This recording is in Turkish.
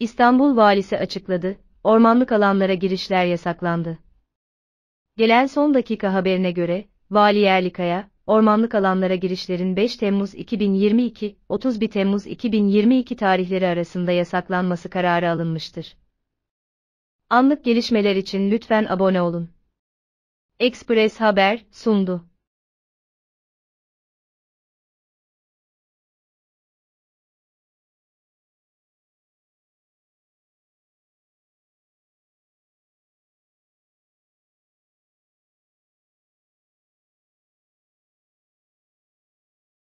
İstanbul valisi açıkladı, ormanlık alanlara girişler yasaklandı. Gelen son dakika haberine göre, Vali Yerlikaya, ormanlık alanlara girişlerin 5 Temmuz 2022, 31 Temmuz 2022 tarihleri arasında yasaklanması kararı alınmıştır. Anlık gelişmeler için lütfen abone olun. Express Haber sundu.